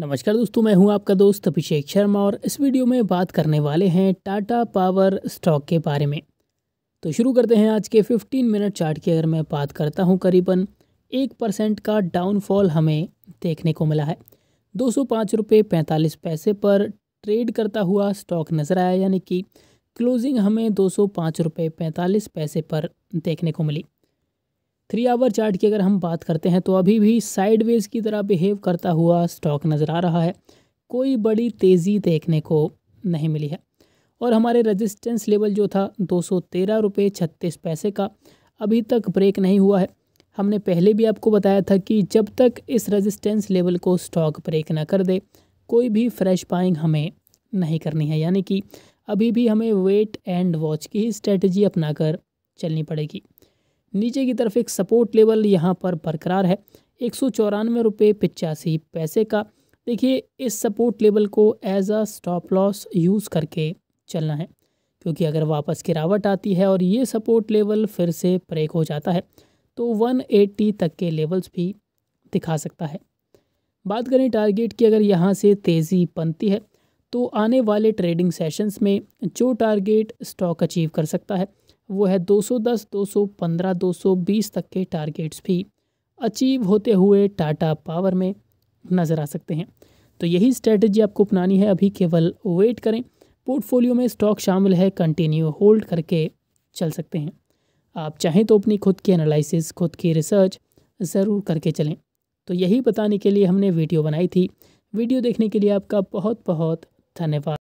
नमस्कार दोस्तों मैं हूं आपका दोस्त अभिषेक शर्मा और इस वीडियो में बात करने वाले हैं टाटा पावर स्टॉक के बारे में तो शुरू करते हैं आज के 15 मिनट चार्ट की अगर मैं बात करता हूं करीबन एक परसेंट का डाउनफॉल हमें देखने को मिला है दो सौ पैसे पर ट्रेड करता हुआ स्टॉक नज़र आया यानी कि क्लोजिंग हमें दो सौ पैसे पर देखने को मिली थ्री आवर चार्ट की अगर हम बात करते हैं तो अभी भी साइडवेज की तरह बिहेव करता हुआ स्टॉक नज़र आ रहा है कोई बड़ी तेज़ी देखने को नहीं मिली है और हमारे रेजिस्टेंस लेवल जो था दो सौ तेरह रुपये छत्तीस पैसे का अभी तक ब्रेक नहीं हुआ है हमने पहले भी आपको बताया था कि जब तक इस रेजिस्टेंस लेवल को स्टॉक ब्रेक ना कर दे कोई भी फ्रेश बाइंग हमें नहीं करनी है यानी कि अभी भी हमें वेट एंड वॉच की ही स्ट्रेटजी अपनाकर चलनी पड़ेगी नीचे की तरफ एक सपोर्ट लेवल यहाँ पर बरकरार है एक सौ चौरानवे रुपये पचासी पैसे का देखिए इस सपोर्ट लेवल को as a stop loss use करके चलना है क्योंकि अगर वापस गिरावट आती है और ये सपोर्ट लेवल फिर से ब्रेक हो जाता है तो 180 तक के लेवल्स भी दिखा सकता है बात करें टारगेट की अगर यहाँ से तेज़ी बनती है तो आने वाले ट्रेडिंग सेशंस में जो टारगेट स्टॉक अचीव कर सकता है वो है 210, 215, 220 तक के टारगेट्स भी अचीव होते हुए टाटा पावर में नज़र आ सकते हैं तो यही स्ट्रेटजी आपको अपनानी है अभी केवल वेट करें पोर्टफोलियो में स्टॉक शामिल है कंटिन्यू होल्ड करके चल सकते हैं आप चाहें तो अपनी खुद की एनालिसिस खुद की रिसर्च ज़रूर करके चलें तो यही बताने के लिए हमने वीडियो बनाई थी वीडियो देखने के लिए आपका बहुत बहुत धन्यवाद